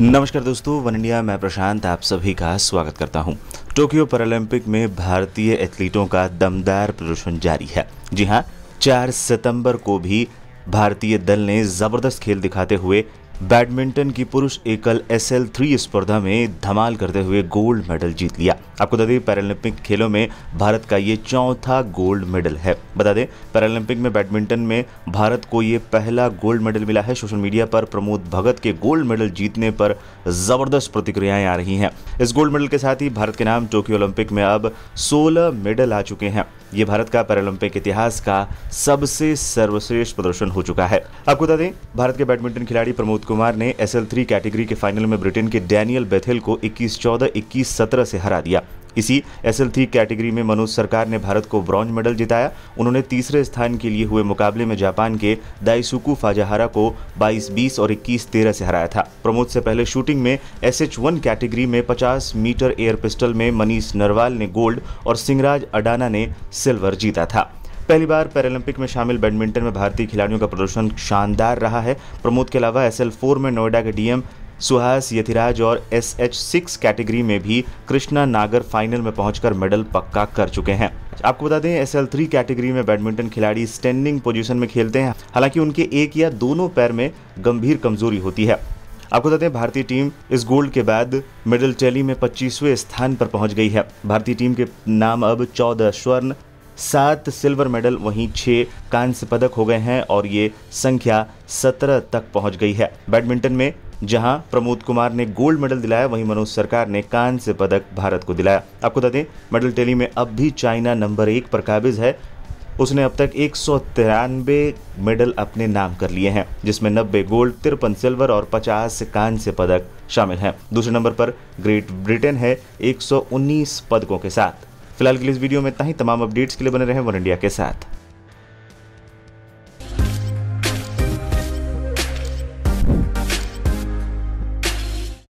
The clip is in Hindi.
नमस्कार दोस्तों वन इंडिया मैं प्रशांत आप सभी का स्वागत करता हूं। टोक्यो पैरालंपिक में भारतीय एथलीटों का दमदार प्रदर्शन जारी है जी हां 4 सितंबर को भी भारतीय दल ने जबरदस्त खेल दिखाते हुए बैडमिंटन की पुरुष एकल एस एल थ्री स्पर्धा में धमाल करते हुए गोल्ड मेडल जीत लिया आपको बता दें पैरालंपिक खेलों में भारत का ये चौथा गोल्ड मेडल है बता दें पैरालंपिक में बैडमिंटन में भारत को ये पहला गोल्ड मेडल मिला है सोशल मीडिया पर प्रमोद भगत के गोल्ड मेडल जीतने पर ज़बरदस्त प्रतिक्रियाएं आ रही हैं इस गोल्ड मेडल के साथ ही भारत के नाम टोक्यो ओलंपिक में अब सोलह मेडल आ चुके हैं ये भारत का पैरालंपिक इतिहास का सबसे सर्वश्रेष्ठ प्रदर्शन हो चुका है आपको बता दें भारत के बैडमिंटन खिलाड़ी प्रमोद कुमार ने एस कैटेगरी के फाइनल में ब्रिटेन के डैनियल बेथेल को इक्कीस चौदह इक्कीस सत्रह से हरा दिया इसी एस एल थ्री कैटेगरी में मनोज सरकार ने भारत को ब्रॉन्ज मेडल जिताया उन्होंने तीसरे स्थान के लिए हुए मुकाबले में जापान के दाइसुकु फाजाहारा को 22-20 और 21-13 से हराया था प्रमोद से पहले शूटिंग में एस एच वन कैटेगरी में 50 मीटर एयर पिस्टल में मनीष नरवाल ने गोल्ड और सिंहराज अडाना ने सिल्वर जीता था पहली बार पैरालंपिक में शामिल बैडमिंटन में भारतीय खिलाड़ियों का प्रदर्शन शानदार रहा है प्रमोद के अलावा एस फोर में नोएडा के डीएम सुहास यथिराज और एस एच सिक्स कैटेगरी में भी कृष्णा नागर फाइनल में पहुंचकर मेडल पक्का कर चुके हैं आपको बता दें एस एल थ्री कैटेगरी में बैडमिंटन खिलाड़ी स्टैंडिंग पोजीशन में खेलते हैं हालांकि उनके एक या दोनों पैर में गंभीर कमजोरी होती है आपको बताते दें भारतीय टीम इस गोल्ड के बाद मेडल टैली में पच्चीसवे स्थान पर पहुंच गई है भारतीय टीम के नाम अब चौदह स्वर्ण सात सिल्वर मेडल वहीं छः कांस्य पदक हो गए हैं और ये संख्या सत्रह तक पहुंच गई है बैडमिंटन में जहां प्रमोद कुमार ने गोल्ड मेडल दिलाया वहीं मनोज सरकार ने कांस्य पदक भारत को दिलाया आपको बता दें मेडल टेली में अब भी चाइना नंबर एक पर काबिज है उसने अब तक एक मेडल अपने नाम कर लिए हैं जिसमें नब्बे गोल्ड तिरपन सिल्वर और 50 कांस्य पदक शामिल हैं दूसरे नंबर पर ग्रेट ब्रिटेन है 119 पदकों के साथ फिलहाल के लिए इस वीडियो में इतना ही तमाम अपडेट्स के लिए बने रहे वन इंडिया के साथ